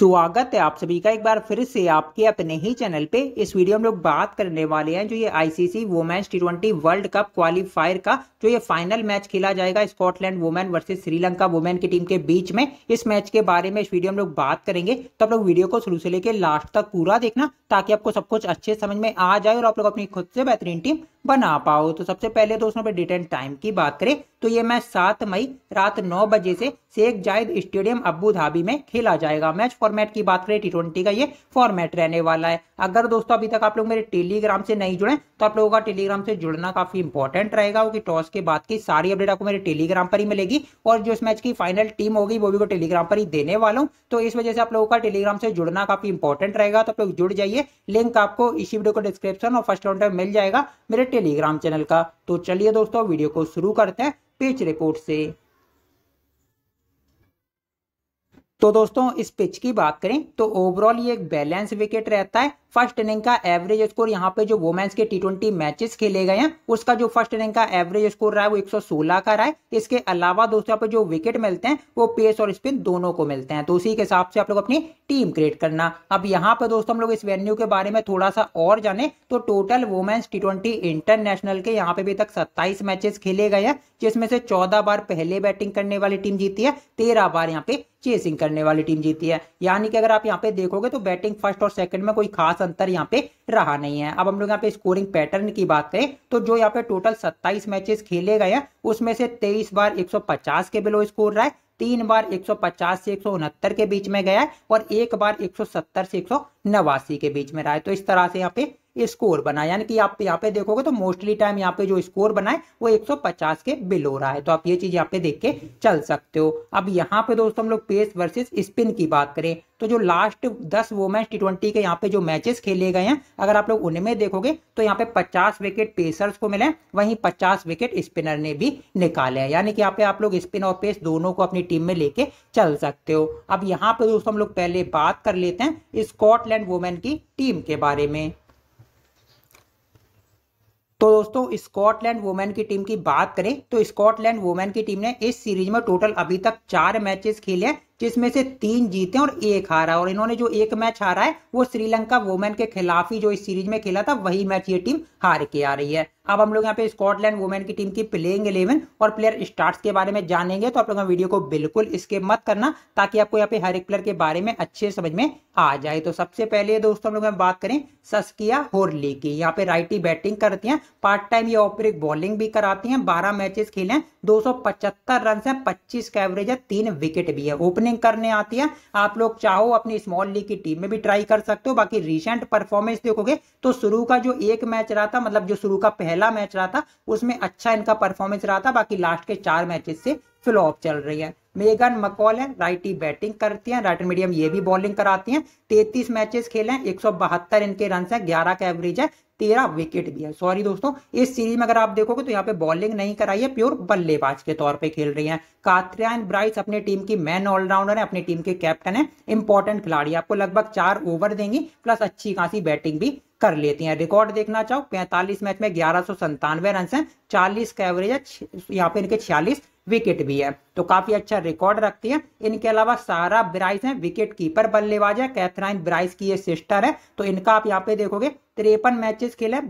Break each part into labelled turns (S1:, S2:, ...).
S1: स्वागत है आप सभी का एक बार फिर से आपके अपने ही चैनल पे इस वीडियो में लोग बात करने वाले हैं जो ये ICC women's T twenty world cup qualifier का जो ये फाइनल मैच खेला जाएगा Scotland women versus Sri Lanka women की टीम के बीच में इस मैच के बारे में इस वीडियो में लोग बात करेंगे तो आप लोग वीडियो को शुरू से लेकर लास्ट तक पूरा देखना ताकि आपको सब कुछ अच्छे समझ में आ जाए और आप लोग अपनी खुद से बेहतरीन टीम बना पाओ तो सबसे पहले दोस्तों डिटेन टाइम की बात करें तो ये मैच सात मई रात नौ बजे से शेख जायद स्टेडियम अबू धाबी में खेला जाएगा मैच फॉर्मेट की बात करें टी का ये फॉर्मेट रहने वाला है अगर दोस्तों अभी तक आप लोग मेरे टेलीग्राम से नहीं जुड़े तो आप लोगों का टेलीग्राम से जुड़ना काफी इंपॉर्टेंट रहेगा क्योंकि टॉस के बाद की सारी अपडेट आपको मेरे टेलीग्राम पर ही मिलेगी और जो इस मैच की फाइनल टीम होगी वो भी टेलीग्राम पर ही देने वाला हूँ तो इस वजह से आप लोगों का टेलीग्राम से जुड़ना काफी इंपॉर्टेंट रहेगा तो आप लोग जुड़ जाइए लिंक आपको इसी वीडियो को डिस्क्रिप्शन और फर्स्ट काउंटर मिल जाएगा मेरे टेलीग्राम चैनल का तो चलिए दोस्तों वीडियो को शुरू करते हैं पिच रिपोर्ट से तो दोस्तों इस पिच की बात करें तो ओवरऑल ये एक बैलेंस विकेट रहता है फर्स्ट इनिंग का एवरेज स्कोर यहाँ पे जो वोमेंस के टी ट्वेंटी मैचेस खेले गए हैं उसका जो फर्स्ट इनिंग का एवरेज स्कोर रहा है वो 116 का रहा है इसके अलावा दोस्तों यहाँ पे जो विकेट मिलते हैं वो पेस और स्पिन दोनों को मिलते हैं तो उसी के हिसाब से आप लोग अपनी टीम क्रिएट करना अब यहाँ पे दोस्तों हम लोग इस वेन्यू के बारे में थोड़ा सा और जाने तो total women's T twenty international के यहाँ पे अभी तक सत्ताईस मैचेस खेले गए हैं जिसमें से चौदह बार पहले बैटिंग करने वाली टीम जीती है तेरह बार यहाँ पे चेसिंग करने वाली टीम जीती है यानी कि अगर आप यहाँ पे देखोगे तो बैटिंग फर्स्ट और सेकंड में कोई खास खास अंतर यहाँ पे रहा नहीं है अब हम लोग यहाँ पे स्कोरिंग पैटर्न की बात करें तो जो यहाँ पे टोटल 27 मैचेस खेले गए हैं उसमें से 23 बार 150 के बिलो स्कोर रहा है तीन बार 150 से एक के बीच में गया है और एक बार 170 से एक के बीच में रहा है तो इस तरह से यहाँ पे स्कोर बना यानी कि आप यहाँ पे देखोगे तो मोस्टली टाइम यहाँ पे जो स्कोर बनाए वो 150 के बिलो रहा है तो आप ये चीज यहाँ पे देख के चल सकते हो अब यहाँ पे दोस्तों हम लोग पेस वर्सेस स्पिन की बात करें तो जो लास्ट दस वोमेन्स टी ट्वेंटी के यहाँ पे जो मैचेस खेले गए हैं अगर आप लोग उनमें देखोगे तो यहाँ पे पचास विकेट पेसर्स को मिले वहीं पचास विकेट स्पिनर ने भी निकाले हैं यानी कि यहाँ पे आप लोग स्पिन और पेस दोनों को अपनी टीम में लेके चल सकते हो अब यहाँ पे दोस्तों हम लोग पहले बात कर लेते हैं स्कॉटलैंड वोमेन की टीम के बारे में तो दोस्तों स्कॉटलैंड वुमेन की टीम की बात करें तो स्कॉटलैंड वुमेन की टीम ने इस सीरीज में टोटल अभी तक चार मैचेस खेले हैं जिसमें से तीन जीते और एक हारा और इन्होंने जो एक मैच हारा है वो श्रीलंका वुमेन के खिलाफ ही जो इस सीरीज में खेला था वही मैच ये टीम हार के आ रही है अब हम लोग यहाँ पे स्कॉटलैंड वुमेन की टीम की प्लेइंग इलेवन और प्लेयर स्टार्ट के बारे में जानेंगे तो आप लोग वीडियो को बिल्कुल स्किप मत करना ताकि आपको यहाँ पे हर एक प्लेयर के बारे में अच्छे समझ में आ जाए तो सबसे पहले दोस्तों हम लोग बात करें सस्किया होरली की यहाँ पे राइटी बैटिंग करती है पार्ट टाइम ये ऑपरिक बॉलिंग भी कराती है बारह मैचेस खेले हैं दो रन है पच्चीस का एवरेज है तीन विकेट भी है ओपनिंग करने आती है आप लोग चाहो अपनी स्मॉल लीग की टीम में भी ट्राई कर सकते हो बाकी रिसेंट परफॉर्मेंस देखोगे तो शुरू का जो एक मैच रहा था मतलब जो शुरू का पहला पहला मैच रहा था उसमें अच्छा इनका परफॉर्मेंस रहा था बाकी लास्ट के चार मैचेस से फ्लॉप चल रही है मेगन मकौल है राइटी बैटिंग करती हैं राइट मीडियम ये भी बॉलिंग कराती हैं 33 मैचेस खेले हैं 172 इनके रन है 11 का एवरेज है 13 विकेट भी है सॉरी दोस्तों इस सीरीज में अगर आप देखोगे तो यहाँ पे बॉलिंग नहीं कराई है प्योर बल्लेबाज के तौर पे खेल रही हैं कात्रियान ब्राइस अपनी टीम की मैन ऑलराउंडर है अपनी टीम के कैप्टन है इंपॉर्टेंट खिलाड़ी आपको लगभग चार ओवर देंगी प्लस अच्छी खासी बैटिंग भी कर लेती हैं रिकॉर्ड देखना चाहो 45 मैच में ग्यारह सौ संतानवे रन है चालीस का एवरेज है यहाँ पे इनके छियालीस विकेट भी है तो काफी अच्छा रिकॉर्ड रखती है इनके अलावा सारा ब्राइस है विकेट कीपर बल्लेबाज है कैथराइन ब्राइस की ये सिस्टर है तो इनका आप यहाँ पे देखोगे तिरपन मैचेस खेले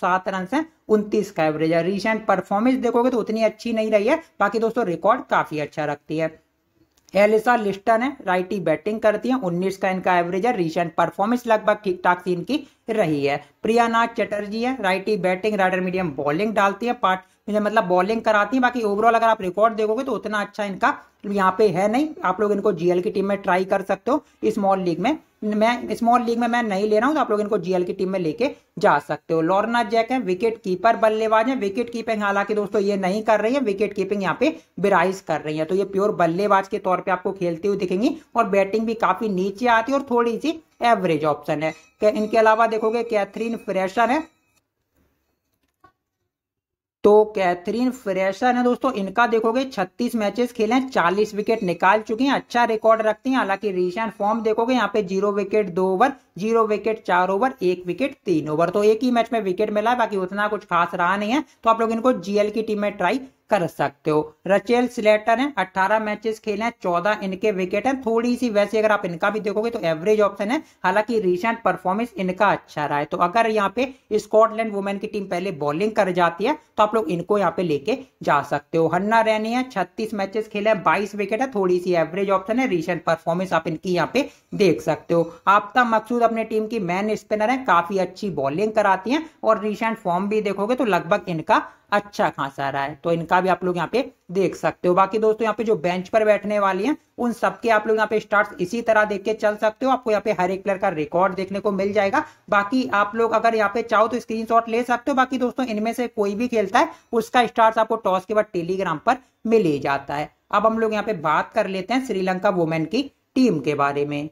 S1: सात रन है उनतीस का एवरेज है रिसेंट परफॉर्मेंस देखोगे तो उतनी अच्छी नहीं रही है बाकी दोस्तों रिकॉर्ड काफी अच्छा रखती है एलिसा लिस्टन है राइटी बैटिंग करती है 19 का इनका एवरेज है रिसेंट परफॉर्मेंस लगभग ठीक ठाक सी इनकी रही है प्रियानाथ चटर्जी है राइटी बैटिंग राइडर मीडियम बॉलिंग डालती है पार्ट मतलब बॉलिंग कराती है बाकी ओवरऑल अगर आप रिकॉर्ड देखोगे तो उतना अच्छा इनका यहाँ पे है नहीं आप लोग इनको जीएल की टीम में ट्राई कर सकते हो स्मॉल लीग में मैं स्मॉल लीग में मैं नहीं ले रहा हूँ तो आप लोग इनको जीएल की टीम में लेके जा सकते हो लॉर्ना जैक है विकेट कीपर बल्लेबाज है विकेट कीपिंग हालांकि दोस्तों ये नहीं कर रही है विकेट कीपिंग यहाँ पे बिराइज कर रही है तो ये प्योर बल्लेबाज के तौर पर आपको खेलती हुई दिखेंगी और बैटिंग भी काफी नीचे आती है और थोड़ी सी एवरेज ऑप्शन है इनके अलावा देखोगे कैथरीन फ्रेशर है तो कैथरीन फ्रेशर है दोस्तों इनका देखोगे 36 मैचेस खेले हैं 40 विकेट निकाल चुके हैं अच्छा रिकॉर्ड रखती हैं हालांकि रीसेंट फॉर्म देखोगे यहाँ पे जीरो विकेट दो ओवर जीरो विकेट चार ओवर एक विकेट तीन ओवर तो एक ही मैच में विकेट मिला है बाकी उतना कुछ खास रहा नहीं है तो आप लोग इनको जीएल की टीम में ट्राई कर सकते हो रचेल सिलेटर है 18 मैचेस खेले हैं 14 इनके विकेट हैं थोड़ी सी वैसे अगर आप इनका भी देखोगे तो एवरेज ऑप्शन है हालांकि रिसेंट परफॉर्मेंस इनका अच्छा रहा है तो अगर यहाँ पे स्कॉटलैंड वुमेन की टीम पहले बॉलिंग कर जाती है तो आप लोग इनको यहाँ पे लेके जा सकते हो हन्ना रैनी है छत्तीस मैचेस खेले हैं बाईस विकेट है थोड़ी सी एवरेज ऑप्शन है रिसेंट परफॉर्मेंस आप इनकी यहाँ पे देख सकते हो आपका मकसूद अपने टीम की मैन स्पिनर है काफी अच्छी बॉलिंग कराती है और रिसेंट फॉर्म भी देखोगे तो लगभग इनका अच्छा खासा आ रहा है तो इनका भी आप लोग यहाँ पे देख सकते हो बाकी दोस्तों यहाँ पे जो बेंच पर बैठने वाली हैं उन सबके आप लोग यहाँ पे स्टार्ट इसी तरह देख के चल सकते हो आपको यहाँ पे हर एक प्लेयर का रिकॉर्ड देखने को मिल जाएगा बाकी आप लोग अगर यहाँ पे चाहो तो स्क्रीन ले सकते हो बाकी दोस्तों इनमें से कोई भी खेलता है उसका स्टार्ट आपको टॉस के बाद टेलीग्राम पर मिल ही जाता है अब हम लोग यहाँ पे बात कर लेते हैं श्रीलंका वुमेन की टीम के बारे में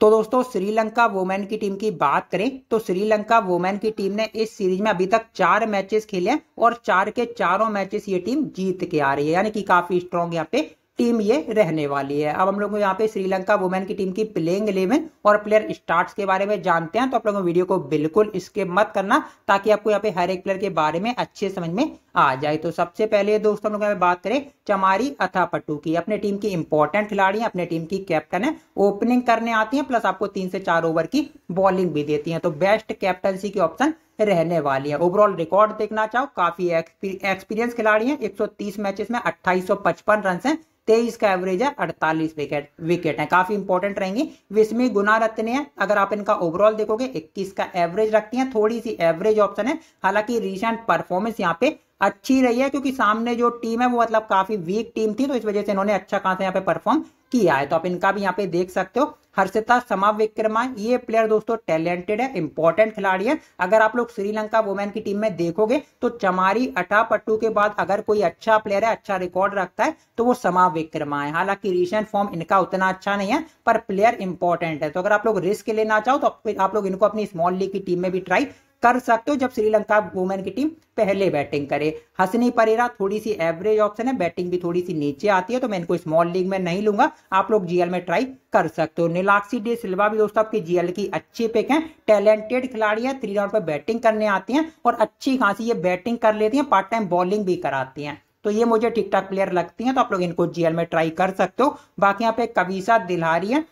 S1: तो दोस्तों श्रीलंका वोमेन की टीम की बात करें तो श्रीलंका वोमेन की टीम ने इस सीरीज में अभी तक चार मैचेस खेले हैं और चार के चारों मैचेस ये टीम जीत के आ रही है यानी कि काफी स्ट्रॉन्ग यहाँ पे टीम ये रहने वाली है अब हम लोग यहाँ पे श्रीलंका वुमेन की टीम की प्लेइंग इलेवन और प्लेयर स्टार्ट्स के बारे में जानते हैं तो आप लोगों वीडियो को बिल्कुल इसके मत करना ताकि आपको यहाँ पे हर एक प्लेयर के बारे में अच्छे समझ में आ जाए तो सबसे पहले दोस्तों हम लोग यहाँ पे बात करें चमारी अथापट्टू की अपने टीम की इंपॉर्टेंट खिलाड़ी है अपने टीम की कैप्टन है ओपनिंग करने आती है प्लस आपको तीन से चार ओवर की बॉलिंग भी देती है तो बेस्ट कैप्टनसी की ऑप्शन रहने वाली है ओवरऑल रिकॉर्ड देखना चाहो काफी एक्सपीरियंस खिलाड़ी हैं 130 मैचेस में 2855 रन्स हैं तेईस का एवरेज है अड़तालीस विकेट विकेट है काफी इंपॉर्टेंट रहेंगी विस्मी गुना रत्न है अगर आप इनका ओवरऑल देखोगे इक्कीस का एवरेज रखती है थोड़ी सी एवरेज ऑप्शन है हालांकि रिसेंट परफॉर्मेंस यहाँ पे अच्छी रही है क्योंकि सामने जो टीम है वो मतलब काफी वीक टीम थी तो इस वजह से इन्होंने अच्छा खासा यहाँ पे परफॉर्म किया है तो आप इनका भी यहाँ पे देख सकते हो हर्षिता समा विक्रमा ये प्लेयर दोस्तों टैलेंटेड है इंपॉर्टेंट खिलाड़ी है अगर आप लोग श्रीलंका वुमेन की टीम में देखोगे तो चमारी अठा पट्टू के बाद अगर कोई अच्छा प्लेयर है अच्छा रिकॉर्ड रखता है तो वो समा विक्रमा है हालांकि रिसेंट फॉर्म इनका उतना अच्छा नहीं है पर प्लेयर इंपॉर्टेंट है तो अगर आप लोग रिस्क लेना चाहो तो आप लोग इनको अपनी स्मॉल लीग की टीम में भी ट्राई कर सकते हो जब श्रीलंका वुमेन की टीम पहले बैटिंग करे हसनी परेरा थोड़ी सी एवरेज ऑप्शन है बैटिंग भी थोड़ी सी नीचे आती है तो मैं इनको स्मॉल लीग में नहीं लूंगा आप लोग जीएल में ट्राई कर सकते हो नीलाक्षी डे सिल्वा भी दोस्तों आपकी जीएल की अच्छी पिक है टैलेंटेड खिलाड़ी है थ्री राउंड पर बैटिंग करने आती है और अच्छी खासी ये बैटिंग कर लेती है पार्ट टाइम बॉलिंग भी कराती है तो ये मुझे ठीक ठाक प्लेयर लगती है तो आप लोग इनको जीएल में ट्राई कर सकते हो बाकी यहाँ पे कविशा दिलहारी है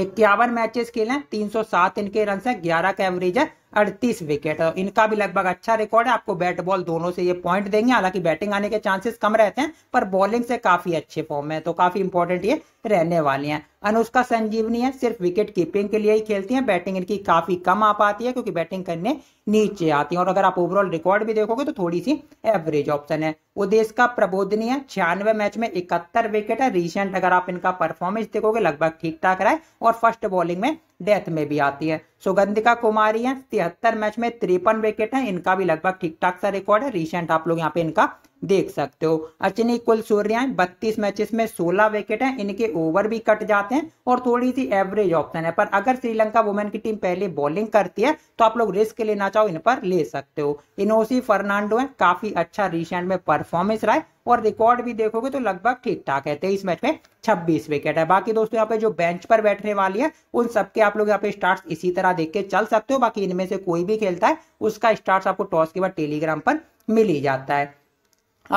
S1: इक्यावन मैचेस खेले हैं तीन सौ सात इनके रन है ग्यारह का एवरेज है अड़तीस विकेट इनका भी लगभग अच्छा रिकॉर्ड है आपको बैट बॉल दोनों से ये पॉइंट देंगे हालांकि बैटिंग आने के चांसेस कम रहते हैं पर बॉलिंग से काफी अच्छे फॉर्म में तो काफी इंपॉर्टेंट ये रहने वाली हैं अनुष्का संजीवनी है सिर्फ विकेट कीपिंग के लिए ही खेलती हैं बैटिंग इनकी काफी कम आ पाती है क्योंकि बैटिंग करने नीचे आती है और अगर आप ओवरऑल रिकॉर्ड भी देखोगे तो थोड़ी सी एवरेज ऑप्शन है उदेश का प्रबोधनी है छियानवे मैच में इकहत्तर विकेट है रिसेंट अगर आप इनका परफॉर्मेंस देखोगे लगभग ठीक ठाक रहा है और फर्स्ट बॉलिंग में डेथ में भी आती है सुगंधिका कुमारी है तिहत्तर मैच में तिरपन विकेट है इनका भी लगभग ठीक ठाक सा रिकॉर्ड है रिसेंट आप लोग यहाँ पे इनका देख सकते हो अचनी कुल सूर्या बत्तीस मैचेस में सोलह विकेट है इनके ओवर भी कट जाते हैं और थोड़ी सी एवरेज ऑप्शन है पर अगर श्रीलंका वुमेन की टीम पहले बॉलिंग करती है तो आप लोग रिस्क लेना चाहो इन पर ले सकते हो इनोसी फर्नांडो है काफी अच्छा रिसेंट में परफॉर्मेंस रहा है और रिकॉर्ड भी देखोगे तो लगभग ठीक ठाक है तेईस मैच में छब्बीस विकेट है बाकी दोस्तों यहाँ पे जो बेंच पर बैठने वाली है उन सबके आप लोग यहाँ पे स्टार्ट इसी तरह देख के चल सकते हो बाकी इनमें से कोई भी खेलता है उसका स्टार्ट आपको टॉस के बाद टेलीग्राम पर मिल ही जाता है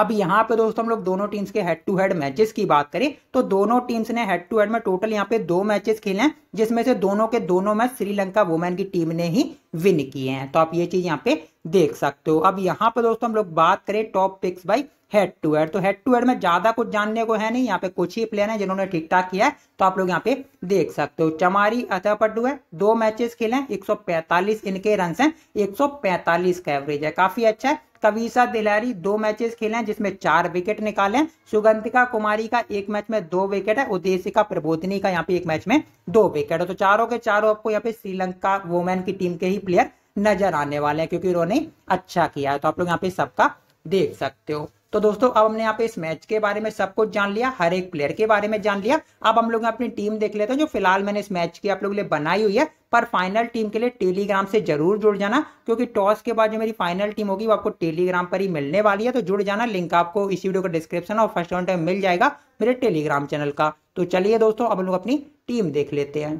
S1: अब यहाँ पे दोस्तों हम लोग दोनों टीम्स के हेड टू हेड मैचेस की बात करें तो दोनों टीम्स ने हेड टू हेड में टोटल यहाँ पे दो मैचेस खेले हैं जिसमें से दोनों के दोनों मैच श्रीलंका वुमेन की टीम ने ही विन किए हैं तो आप ये चीज़ यहाँ पे देख सकते हो अब यहाँ पे दोस्तों हम लोग बात करें top picks by head to head तो हेड टू हेड में ज्यादा कुछ जानने को है नहीं यहाँ पे कुछ ही प्लेयर है जिन्होंने ठीक ठाक किया है तो आप लोग यहाँ पे देख सकते हो चमारी अतः पड्डू है दो मैचेस खेले हैं 145 इनके रन हैं 145 का एवरेज है काफी अच्छा है कविसा दिलारी दो मैचेस खेले हैं जिसमें चार विकेट निकाले हैं सुगंधिका कुमारी का एक मैच में दो विकेट है उद्देशिका प्रबोधनी का यहाँ पे एक मैच में दो विकेट है तो चारों के चारों आपको यहाँ पे श्रीलंका वोमेन की टीम के ही प्लेयर नजर आने वाले हैं क्योंकि उन्होंने अच्छा किया है तो आप लोग यहाँ पे सबका देख सकते हो तो दोस्तों अब हमने यहाँ पे इस मैच के बारे में सब कुछ जान लिया हर एक प्लेयर के बारे में जान लिया अब हम लोग अपनी टीम देख लेते हैं जो फिलहाल मैंने इस मैच की आप लोगों के लिए बनाई हुई है पर फाइनल टीम के लिए टेलीग्राम से जरूर जुड़ जाना क्योंकि टॉस के बाद जो मेरी फाइनल टीम होगी वो आपको टेलीग्राम पर ही मिलने वाली है तो जुड़ जाना लिंक आपको इस वीडियो का डिस्क्रिप्शन और फर्स्ट टाइम मिल जाएगा मेरे टेलीग्राम चैनल का तो चलिए दोस्तों अब हम लोग अपनी टीम देख लेते हैं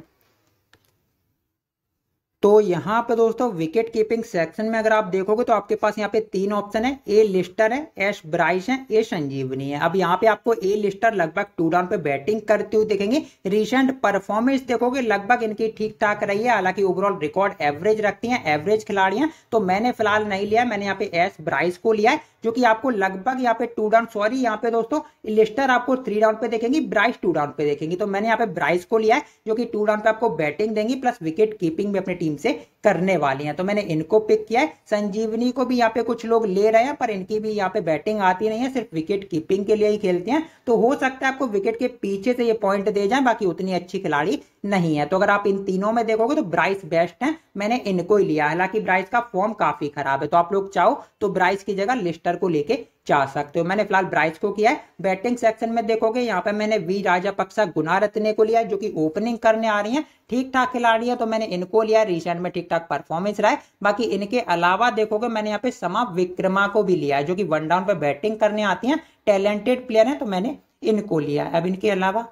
S1: तो यहाँ पे दोस्तों विकेट कीपिंग सेक्शन में अगर आप देखोगे तो आपके पास यहाँ पे तीन ऑप्शन है ए लिस्टर है एश ब्राइस है ए संजीवनी है अब यहाँ पे आपको ए लिस्टर लगभग टू डाउन पे बैटिंग करते हुए देखेंगे रिसेंट परफॉर्मेंस देखोगे लगभग इनकी ठीक ठाक रही है हालांकि ओवरऑल रिकॉर्ड एवरेज रखती है एवरेज खिलाड़ी हैं तो मैंने फिलहाल नहीं लिया मैंने यहाँ पे एस ब्राइस को लिया है जो कि आपको लगभग यहाँ पे टू डाउन सॉरी यहाँ पे दोस्तों लिस्टर आपको थ्री डाउन पे देखेंगी ब्राइस टू डाउन पे देखेंगी तो मैंने यहाँ पे ब्राइस को लिया है जो कि टू डाउन पे आपको बैटिंग देंगी प्लस विकेट कीपिंग भी अपनी टीम टीम से करने वाली हैं तो मैंने इनको पिक किया है संजीवनी को भी यहाँ पे कुछ लोग ले रहे हैं पर इनकी भी यहाँ पे बैटिंग आती नहीं है सिर्फ विकेट कीपिंग के लिए ही खेलते हैं तो हो सकता है आपको विकेट के पीछे से ये पॉइंट दे जाए बाकी उतनी अच्छी खिलाड़ी नहीं है तो अगर आप इन तीनों में देखोगे तो ब्राइस बेस्ट है मैंने इनको ही लिया हालांकि ब्राइस का फॉर्म काफी खराब है तो आप लोग चाहो तो ब्राइस की जगह लिस्टर को लेके जा सकते हो मैंने फिलहाल ब्राइस को किया है बैटिंग सेक्शन में देखोगे यहाँ पे मैंने वी राजा पक्सा गुना रत्ने को लिया जो कि ओपनिंग करने आ रही है ठीक ठाक खिलाड़ी है तो मैंने इनको लिया रिसेंट में ठीक ठाक परफॉर्मेंस रहा है बाकी इनके अलावा देखोगे मैंने यहाँ पे समा विक्रमा को भी लिया है जो कि वन डाउन पे बैटिंग करने आती है टैलेंटेड प्लेयर है तो मैंने इनको लिया है अब इनके अलावा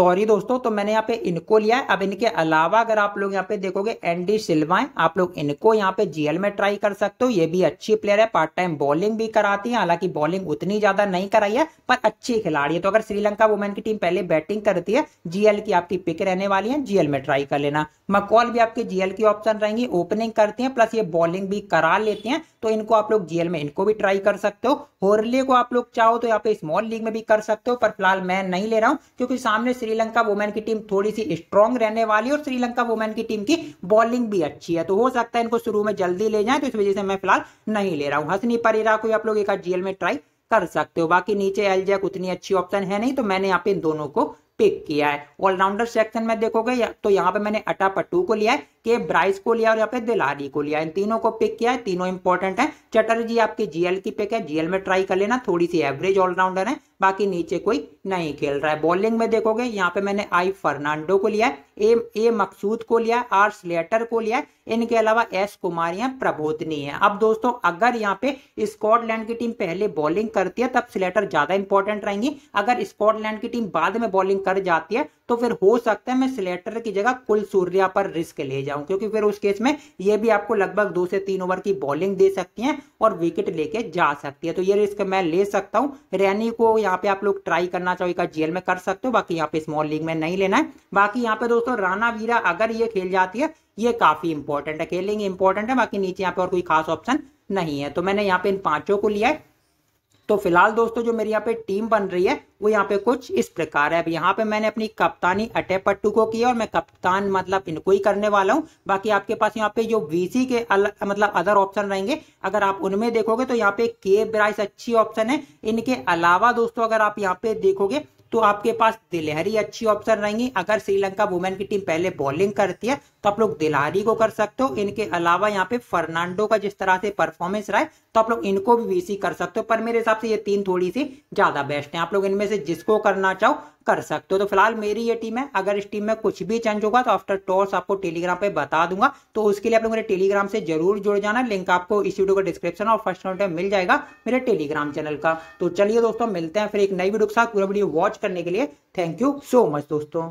S1: सॉरी दोस्तों तो मैंने यहाँ पे इनको लिया है अब इनके अलावा अगर आप लोग यहाँ पे देखोगे एनडी सिल्वा है आप लोग इनको यहाँ पे जीएल में ट्राई कर सकते हो ये भी अच्छी प्लेयर है पार्ट टाइम बॉलिंग भी कराती है हालांकि बॉलिंग उतनी ज्यादा नहीं कराई है पर अच्छी खिलाड़ी है तो अगर श्रीलंका वुमेन की टीम पहले बैटिंग करती है जीएल की आपकी पिक रहने वाली है जीएल में ट्राई कर लेना मकौल भी आपकी जीएल की ऑप्शन रहेंगी ओपनिंग करती है प्लस ये बॉलिंग भी करा लेते हैं तो इनको आप लोग जीएल में इनको भी ट्राई कर सकते हो होरले को आप लोग चाहो तो यहाँ पे स्मॉल लीग में भी कर सकते हो पर फिलहाल मैं नहीं ले रहा हूँ क्योंकि सामने श्री श्रीलंका वुमेन की टीम थोड़ी सी स्ट्रांग रहने वाली और श्रीलंका वुमेन की टीम की बॉलिंग भी अच्छी है तो हो सकता है इनको शुरू में जल्दी ले जाए तो इस वजह से मैं फिलहाल नहीं ले रहा हूँ हसनी परेरा को आप लोग एक आज जीएल में ट्राई कर सकते हो बाकी नीचे जैक उतनी अच्छी ऑप्शन है नहीं तो मैंने यहाँ पे इन दोनों को पिक किया है ऑलराउंडर सेक्शन में देखोगे तो यहाँ पे मैंने अटा पट्टू को लिया है के ब्राइस को लिया और यहाँ पे दिलारी को लिया इन तीनों को पिक किया है तीनों इंपॉर्टेंट है चटर्जी आपके जीएल की पिक है जीएल में ट्राई कर लेना थोड़ी सी एवरेज ऑलराउंडर है बाकी नीचे कोई नहीं खेल रहा है बॉलिंग में देखोगे यहाँ पे मैंने आई फर्नांडो को लिया ए ए मकसूद को लिया आर स्लेटर को लिया इनके अलावा एस कुमार या प्रबोधनी है अब दोस्तों अगर यहाँ पे स्कॉटलैंड की टीम पहले बॉलिंग करती है तब स्लेटर ज्यादा इंपॉर्टेंट रहेंगी अगर स्कॉटलैंड की टीम बाद में बॉलिंग कर जाती है तो फिर हो सकता है मैं सिलेक्टर की जगह कुल सूर्या पर रिस्क ले जाऊं क्योंकि फिर उस केस में ये भी आपको लगभग दो से तीन ओवर की बॉलिंग दे सकती है और विकेट लेके जा सकती है तो ये रिस्क मैं ले सकता हूं रैनी को यहाँ पे आप लोग ट्राई करना चाहो एक जेल में कर सकते हो बाकी यहाँ पे स्मॉल लीग में नहीं लेना है बाकी यहाँ पे दोस्तों राना वीरा अगर ये खेल जाती है ये काफी इंपॉर्टेंट है खेलेंगे इंपॉर्टेंट है बाकी नीचे यहाँ पे और कोई खास ऑप्शन नहीं है तो मैंने यहाँ पे इन पांचों को लिया है तो फिलहाल दोस्तों जो मेरी यहाँ पे टीम बन रही है वो यहाँ पे कुछ इस प्रकार है अब यहाँ पे मैंने अपनी कप्तानी अटे पट्टू को की है और मैं कप्तान मतलब इनको ही करने वाला हूँ बाकी आपके पास यहाँ पे जो वीसी के अल, मतलब अदर ऑप्शन रहेंगे अगर आप उनमें देखोगे तो यहाँ पे के ब्राइस अच्छी ऑप्शन है इनके अलावा दोस्तों अगर आप यहाँ पे देखोगे तो आपके पास दिलहरी अच्छी ऑप्शन रहेंगी अगर श्रीलंका वुमेन की टीम पहले बॉलिंग करती है तो आप लोग दिलहरी को कर सकते हो इनके अलावा यहाँ पे फर्नांडो का जिस तरह से परफॉर्मेंस रहा है तो आप लोग इनको भी वीसी कर सकते हो पर मेरे हिसाब से ये तीन थोड़ी सी ज्यादा बेस्ट है आप लोग इनमें से जिसको करना चाहो कर सकते हो तो फिलहाल मेरी ये टीम है अगर इस टीम में कुछ भी चेंज होगा तो आफ्टर टॉस आपको टेलीग्राम पे बता दूंगा तो उसके लिए आप लोग मेरे टेलीग्राम से जरूर जुड़ जाना लिंक आपको इस वीडियो का डिस्क्रिप्शन और फर्स्ट नोट में मिल जाएगा मेरे टेलीग्राम चैनल का तो चलिए दोस्तों मिलते हैं फिर एक नई वीडियो के साथ पूरा वीडियो वॉच करने के लिए थैंक यू सो मच दोस्तों